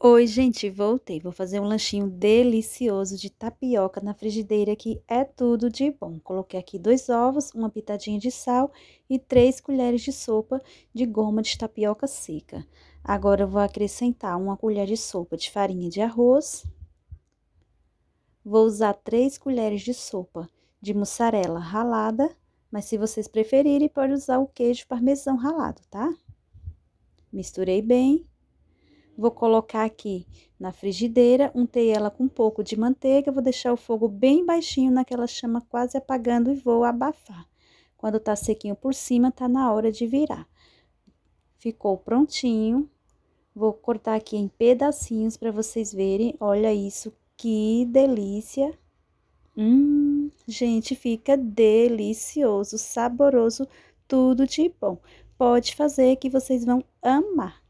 Oi, gente, voltei. Vou fazer um lanchinho delicioso de tapioca na frigideira que é tudo de bom. Coloquei aqui dois ovos, uma pitadinha de sal e três colheres de sopa de goma de tapioca seca. Agora vou acrescentar uma colher de sopa de farinha de arroz. Vou usar três colheres de sopa de mussarela ralada, mas se vocês preferirem, pode usar o queijo parmesão ralado, tá? Misturei bem Vou colocar aqui na frigideira, untei ela com um pouco de manteiga, vou deixar o fogo bem baixinho naquela chama quase apagando e vou abafar. Quando tá sequinho por cima, tá na hora de virar. Ficou prontinho. Vou cortar aqui em pedacinhos para vocês verem. Olha isso, que delícia! Hum, gente, fica delicioso, saboroso, tudo de bom. Pode fazer que vocês vão amar.